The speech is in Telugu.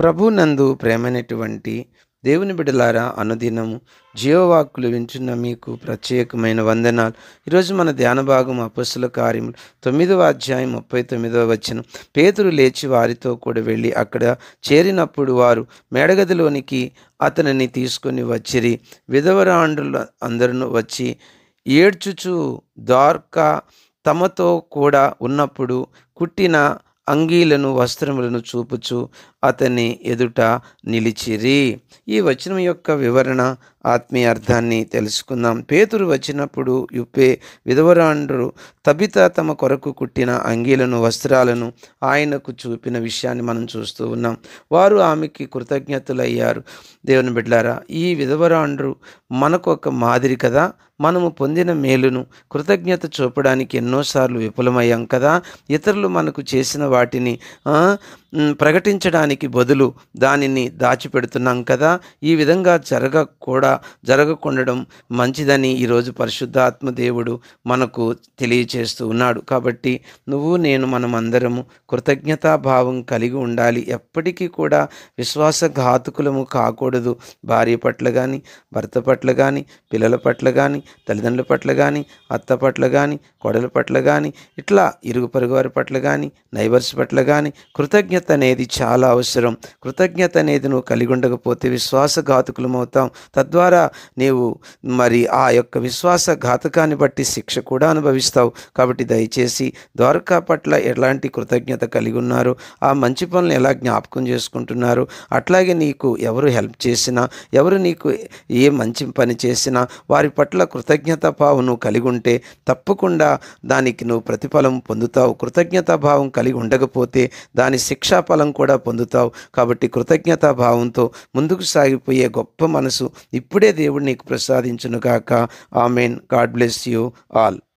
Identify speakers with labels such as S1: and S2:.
S1: ప్రభునందు ప్రేమైనటువంటి దేవుని బిడలారా అనుదినము జీవవాక్కులు వింటున్న మీకు ప్రత్యేకమైన వందనాలు ఈరోజు మన ధ్యాన భాగం అపస్సుల కార్యములు తొమ్మిదవ అధ్యాయం ముప్పై తొమ్మిదవ వచ్చిన పేతులు లేచి వారితో కూడా వెళ్ళి అక్కడ చేరినప్పుడు వారు మేడగదిలోనికి అతనిని తీసుకొని వచ్చిరి విధవరాండ్రులు అందరూ వచ్చి ఏడ్చుచు దార్క తమతో కూడా ఉన్నప్పుడు కుట్టిన అంగీలను వస్త్రములను చూపుచు అతని ఎదుట నిలిచిరి ఈ వచనం యొక్క వివరణ ఆత్మీయ అర్థాన్ని తెలుసుకుందాం పేతురు వచ్చినప్పుడు యుప్పే విధవరాండ్రు తబిత తమ కొరకు కుట్టిన అంగీలను వస్త్రాలను ఆయనకు చూపిన విషయాన్ని మనం చూస్తూ ఉన్నాం వారు ఆమెకి కృతజ్ఞతలయ్యారు దేవుని బిడ్డారా ఈ విధవరాండ్రు మనకు ఒక మాదిరి కదా మనము పొందిన మేలును కృతజ్ఞత చూపడానికి ఎన్నోసార్లు విఫలమయ్యాం కదా ఇతరులు మనకు చేసిన వాటిని ప్రకటించడానికి బదులు దానిని దాచిపెడుతున్నాం కదా ఈ విధంగా జరగ కూడా జరగకుండడం మంచిదని ఈరోజు పరిశుద్ధాత్మ దేవుడు మనకు తెలియచేస్తూ ఉన్నాడు కాబట్టి నువ్వు నేను మనమందరము కృతజ్ఞతాభావం కలిగి ఉండాలి ఎప్పటికీ కూడా విశ్వాసఘాతుకులము కాకూడదు భార్య పట్ల కానీ భర్త పట్ల కానీ పిల్లల పట్ల కానీ తల్లిదండ్రుల పట్ల కానీ అత్త పట్ల కానీ కొడల పట్ల కానీ ఇట్లా ఇరుగు పరుగు వారి పట్ల కానీ నైబర్స్ పట్ల కానీ కృతజ్ఞత కృతజ్ఞత అనేది చాలా అవసరం కృతజ్ఞత అనేది నువ్వు కలిగి ఉండకపోతే విశ్వాసఘాతకులమవుతాం తద్వారా నీవు మరి ఆ యొక్క విశ్వాసఘాతకాన్ని బట్టి శిక్ష కూడా అనుభవిస్తావు కాబట్టి దయచేసి ద్వారకా పట్ల ఎలాంటి కృతజ్ఞత కలిగి ఉన్నారు ఆ మంచి పనులను ఎలా జ్ఞాపకం చేసుకుంటున్నారు అట్లాగే నీకు ఎవరు హెల్ప్ చేసినా ఎవరు నీకు ఏ మంచి పని చేసినా వారి పట్ల కృతజ్ఞత భావం నువ్వు కలిగి ఉంటే తప్పకుండా దానికి నువ్వు ప్రతిఫలం పొందుతావు భావం కలిగి ఉండకపోతే దాని శిక్ష దీక్షాఫలం కూడా పొందుతావు కాబట్టి కృతజ్ఞతా భావంతో ముందుకు సాగిపోయే గొప్ప మనసు ఇప్పుడే దేవుడు నీకు కాక amen god bless you all